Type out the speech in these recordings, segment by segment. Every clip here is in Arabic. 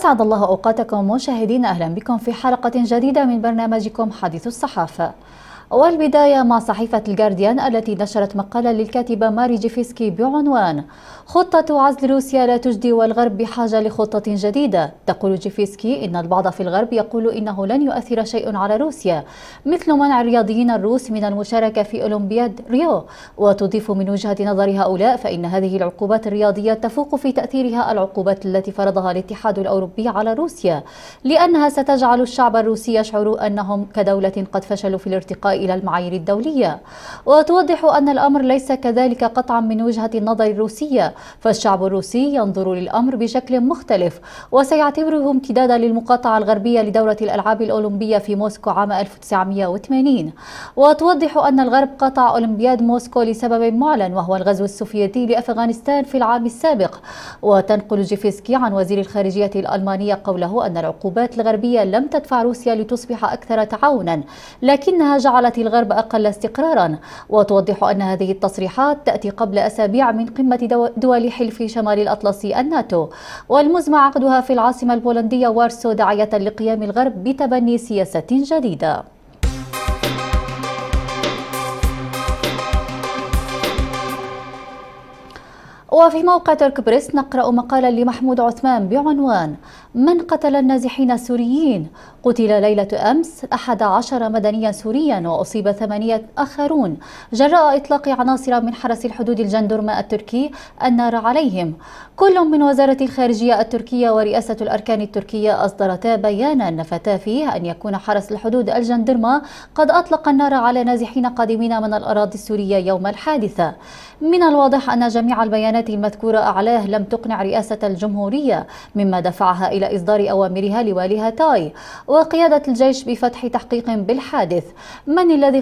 أسعد الله أوقاتكم مشاهدين أهلا بكم في حلقة جديدة من برنامجكم حديث الصحافة والبداية مع صحيفة الجارديان التي نشرت مقالا للكاتبة ماري جيفيسكي بعنوان خطة عزل روسيا لا تجدي والغرب بحاجة لخطة جديدة تقول جيفيسكي إن البعض في الغرب يقول إنه لن يؤثر شيء على روسيا مثل منع الرياضيين الروس من المشاركة في أولمبياد ريو وتضيف من وجهة نظر هؤلاء فإن هذه العقوبات الرياضية تفوق في تأثيرها العقوبات التي فرضها الاتحاد الأوروبي على روسيا لأنها ستجعل الشعب الروسي يشعر أنهم كدولة قد فشلوا في الارتقاء إلى المعايير الدولية وتوضح أن الأمر ليس كذلك قطعا من وجهة النظر الروسية فالشعب الروسي ينظر للأمر بشكل مختلف وسيعتبره امتدادا للمقاطعة الغربية لدورة الألعاب الأولمبية في موسكو عام 1980 وتوضح أن الغرب قطع أولمبياد موسكو لسبب معلن وهو الغزو السوفيتي لأفغانستان في العام السابق وتنقل جيفيسكي عن وزير الخارجية الألمانية قوله أن العقوبات الغربية لم تدفع روسيا لتصبح أكثر تعاونا لكنها جعلت الغرب أقل استقرارا وتوضح أن هذه التصريحات تأتي قبل أسابيع من قمة دول حلف شمال الأطلسي الناتو والمزمع عقدها في العاصمة البولندية وارسو داعية لقيام الغرب بتبني سياسة جديدة وفي موقع ترك بريس نقرأ مقالا لمحمود عثمان بعنوان من قتل النازحين السوريين قتل ليلة أمس 11 مدنيا سوريا وأصيب ثمانية آخرون جراء إطلاق عناصر من حرس الحدود الجندرمة التركي النار عليهم كل من وزارة الخارجية التركية ورئاسة الأركان التركية أصدرتا بيانا نفتا فيه أن يكون حرس الحدود الجندرمة قد أطلق النار على نازحين قادمين من الأراضي السورية يوم الحادثة من الواضح أن جميع البيانات المذكورة أعلاه لم تقنع رئاسة الجمهورية مما دفعها إلى إلى إصدار أوامرها لواليها تاي وقيادة الجيش بفتح تحقيق بالحادث من الذي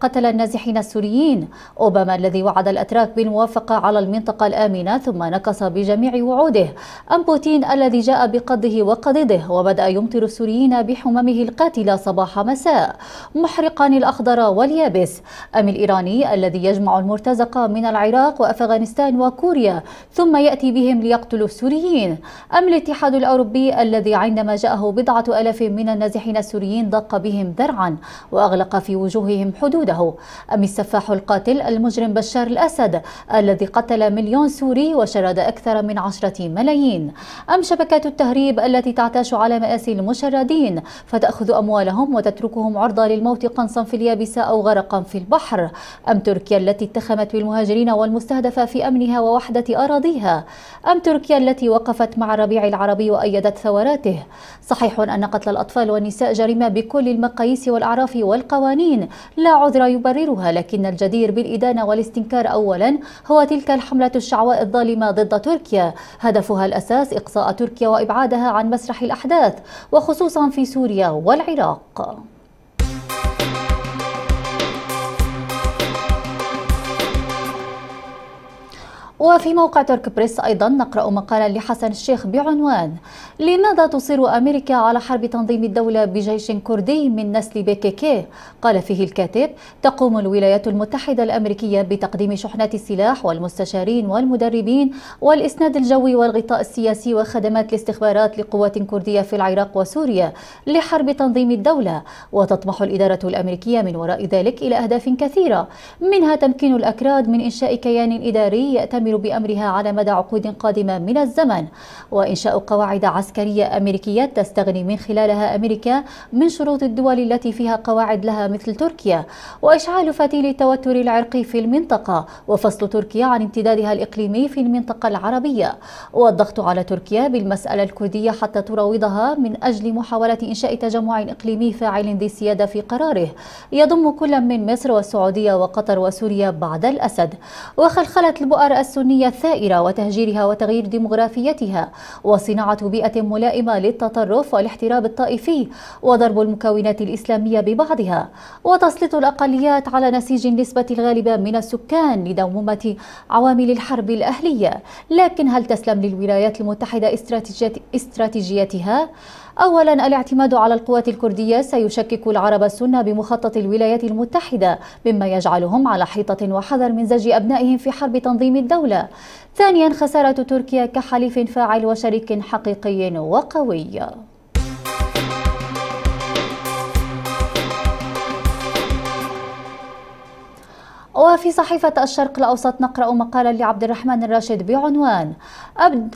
قتل النازحين السوريين أوباما الذي وعد الأتراك بالموافقة على المنطقة الآمنة ثم نكص بجميع وعوده أم بوتين الذي جاء بقضه وقضده وبدأ يمطر السوريين بحممه القاتلة صباح مساء محرقان الأخضر واليابس أم الإيراني الذي يجمع المرتزقة من العراق وأفغانستان وكوريا ثم يأتي بهم ليقتلوا السوريين أم الاتحاد الأوروبي الحربي الذي عندما جاءه بضعة ألاف من النازحين السوريين ضاق بهم ذرعا وأغلق في وجوههم حدوده أم السفاح القاتل المجرم بشار الأسد الذي قتل مليون سوري وشرد أكثر من عشرة ملايين أم شبكات التهريب التي تعتاش على مآسي المشردين فتأخذ أموالهم وتتركهم عرضة للموت قنصا في اليابسة أو غرقا في البحر أم تركيا التي اتخمت بالمهاجرين والمستهدفة في أمنها ووحدة أراضيها أم تركيا التي وقفت مع الربيع العربي وأيدت أكدت ثوراته صحيح أن قتل الأطفال والنساء جريمة بكل المقاييس والأعراف والقوانين لا عذر يبررها لكن الجدير بالإدانة والاستنكار أولا هو تلك الحملة الشعواء الظالمة ضد تركيا هدفها الأساس إقصاء تركيا وإبعادها عن مسرح الأحداث وخصوصا في سوريا والعراق وفي موقع ترك بريس أيضا نقرأ مقالا لحسن الشيخ بعنوان لماذا تصر أمريكا على حرب تنظيم الدولة بجيش كردي من نسل بيكيكي قال فيه الكاتب تقوم الولايات المتحدة الأمريكية بتقديم شحنات السلاح والمستشارين والمدربين والإسناد الجوي والغطاء السياسي وخدمات الاستخبارات لقوات كردية في العراق وسوريا لحرب تنظيم الدولة وتطمح الإدارة الأمريكية من وراء ذلك إلى أهداف كثيرة منها تمكين الأكراد من إنشاء كيان إداري يأتمر بأمرها على مدى عقود قادمة من الزمن وإنشاء قواعد عسكرية أمريكية تستغني من خلالها أمريكا من شروط الدول التي فيها قواعد لها مثل تركيا وإشعال فتيل التوتر العرقي في المنطقة وفصل تركيا عن امتدادها الإقليمي في المنطقة العربية والضغط على تركيا بالمسألة الكردية حتى تراوضها من أجل محاولة إنشاء تجمع إقليمي فاعل ذي سيادة في قراره يضم كل من مصر والسعودية وقطر وسوريا بعد الأسد وخلخلت البؤر السنية السكانية الثائرة وتهجيرها وتغيير ديمغرافيتها وصناعة بيئة ملائمة للتطرف والاحتراب الطائفي وضرب المكونات الإسلامية ببعضها وتسليط الأقليات على نسيج النسبة الغالبة من السكان لدومومة عوامل الحرب الأهلية لكن هل تسلم للولايات المتحدة استراتيجيتها؟ أولا الاعتماد على القوات الكردية سيشكك العرب السنة بمخطط الولايات المتحدة مما يجعلهم على حيطة وحذر من زج أبنائهم في حرب تنظيم الدولة ثانيا خسارة تركيا كحليف فاعل وشريك حقيقي وقوي وفي صحيفة الشرق الأوسط نقرأ مقالا لعبد الرحمن الراشد بعنوان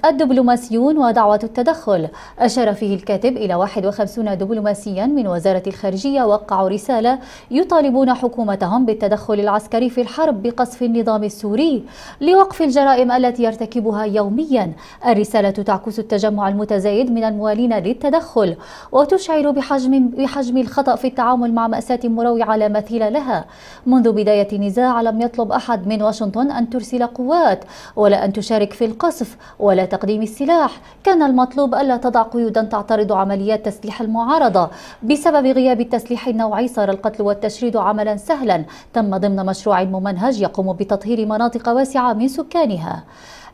الدبلوماسيون ودعوة التدخل أشار فيه الكاتب إلى 51 دبلوماسيا من وزارة الخارجية وقعوا رسالة يطالبون حكومتهم بالتدخل العسكري في الحرب بقصف النظام السوري لوقف الجرائم التي يرتكبها يوميا الرسالة تعكس التجمع المتزايد من الموالين للتدخل وتشعر بحجم, بحجم الخطأ في التعامل مع مأساة مروعة لا مثيل لها منذ بداية نزاع لم يطلب أحد من واشنطن أن ترسل قوات ولا أن تشارك في القصف ولا تقديم السلاح كان المطلوب ألا تضع قيودا تعترض عمليات تسليح المعارضة بسبب غياب التسليح النوعي صار القتل والتشريد عملا سهلا تم ضمن مشروع ممنهج يقوم بتطهير مناطق واسعة من سكانها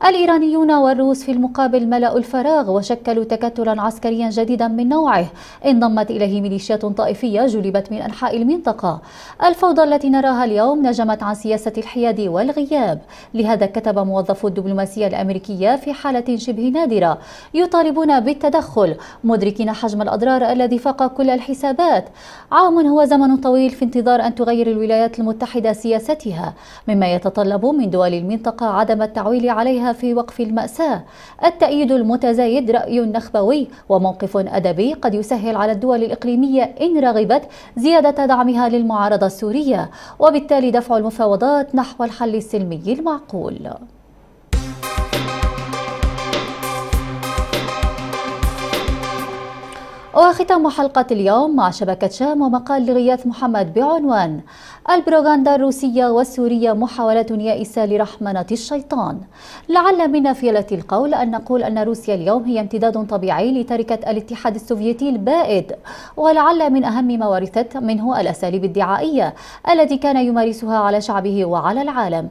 الإيرانيون والروس في المقابل ملأوا الفراغ وشكلوا تكتلا عسكريا جديدا من نوعه انضمت إليه ميليشيات طائفية جلبت من أنحاء المنطقة الفوضى التي نراها اليوم نجمت عن سياسة الحياد والغياب لهذا كتب موظفو الدبلوماسية الأمريكية في حالة شبه نادرة يطالبون بالتدخل مدركين حجم الأضرار الذي فاق كل الحسابات عام هو زمن طويل في انتظار أن تغير الولايات المتحدة سياستها مما يتطلب من دول المنطقة عدم التعويل عليها في وقف المأساة التأييد المتزايد رأي نخبوي وموقف أدبي قد يسهل على الدول الإقليمية إن رغبت زيادة دعمها للمعارضة السورية وبالتالي دفع المفاوضات نحو الحل السلمي المعقول وختام حلقة اليوم مع شبكة شام ومقال لغياث محمد بعنوان البروغاندا الروسية والسورية محاولة يائسة لرحمنة الشيطان لعل من نافلة القول أن نقول أن روسيا اليوم هي امتداد طبيعي لتركة الاتحاد السوفيتي البائد ولعل من أهم ما ورثت منه الأساليب الدعائية التي كان يمارسها على شعبه وعلى العالم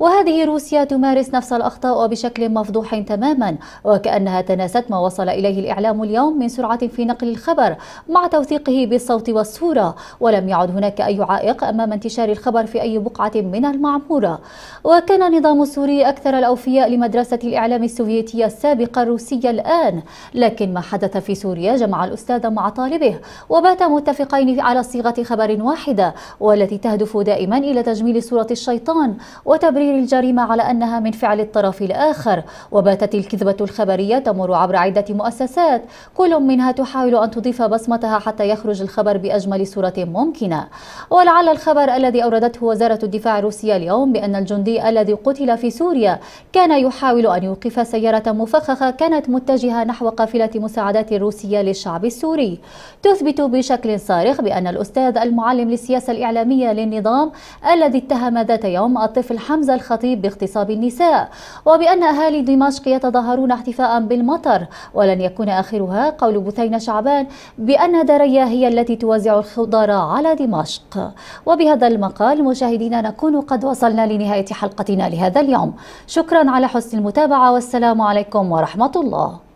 وهذه روسيا تمارس نفس الأخطاء بشكل مفضوح تماما وكأنها تناست ما وصل إليه الإعلام اليوم من سرعة في نقل الخبر مع توثيقه بالصوت والصورة ولم يعد هناك أي عائق أمام انتشار الخبر في أي بقعة من المعمورة وكان النظام السوري أكثر الأوفياء لمدرسة الإعلام السوفيتية السابقة الروسية الآن لكن ما حدث في سوريا جمع الأستاذ مع طالبه وباتا متفقين على صيغة خبر واحدة والتي تهدف دائما إلى تجميل صورة الشيطان وتبرير الجريمة على أنها من فعل الطرف الآخر وباتت الكذبة الخبرية تمر عبر عدة مؤسسات كل منها تحاول أن تضيف بصمتها حتى يخرج الخبر بأجمل صورة ممكنة ولعل الخبر الخبر الذي أوردته وزارة الدفاع الروسية اليوم بأن الجندي الذي قتل في سوريا كان يحاول أن يوقف سيارة مفخخة كانت متجهة نحو قافلة مساعدات روسية للشعب السوري تثبت بشكل صارخ بأن الأستاذ المعلم للسياسة الإعلامية للنظام الذي اتهم ذات يوم الطفل حمزة الخطيب باغتصاب النساء وبأن أهالي دمشق يتظاهرون احتفاء بالمطر ولن يكون آخرها قول بثين شعبان بأن دريا هي التي توزع الخضار على دمشق وبهذا بهذا المقال مشاهدينا نكون قد وصلنا لنهاية حلقتنا لهذا اليوم شكرا على حسن المتابعة والسلام عليكم ورحمة الله